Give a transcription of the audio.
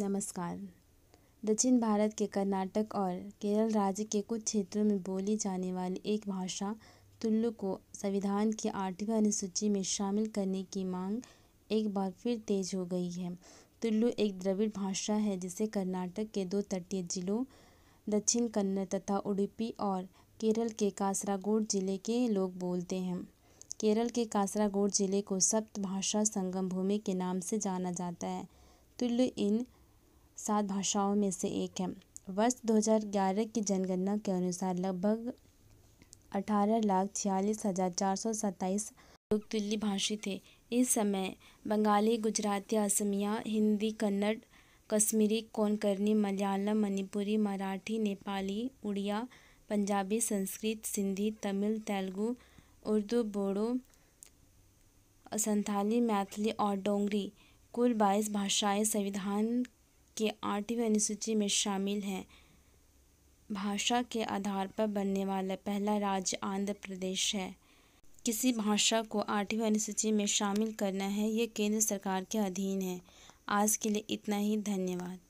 नमस्कार दक्षिण भारत के कर्नाटक और केरल राज्य के कुछ क्षेत्रों में बोली जाने वाली एक भाषा तुल्लु को संविधान की आठवीं अनुसूची में शामिल करने की मांग एक बार फिर तेज हो गई है तुल्लु एक द्रविड़ भाषा है जिसे कर्नाटक के दो तटीय जिलों दक्षिण कन्नड़ तथा उडुपी और केरल के कासरागोड जिले के लोग बोलते हैं केरल के कासरागोड जिले को सप्त भाषा संगम भूमि के नाम से जाना जाता है तुल्लु इन सात भाषाओं में से एक है वर्ष दो हज़ार ग्यारह की जनगणना के अनुसार लगभग अठारह लाख छियालीस हज़ार चार सौ सत्ताईस लोग तुल्य भाषी थे इस समय बंगाली गुजराती असमिया हिंदी कन्नड़ कश्मीरी कोंकणी मलयालम मणिपुरी मराठी नेपाली उड़िया पंजाबी संस्कृत सिंधी तमिल तेलुगु उर्दू बोडो संथाली मैथिली और डोंगरी कुल बाईस भाषाएं संविधान के आठवीं अनुसूची में शामिल हैं भाषा के आधार पर बनने वाला पहला राज्य आंध्र प्रदेश है किसी भाषा को आठवीं अनुसूची में शामिल करना है ये केंद्र सरकार के अधीन है आज के लिए इतना ही धन्यवाद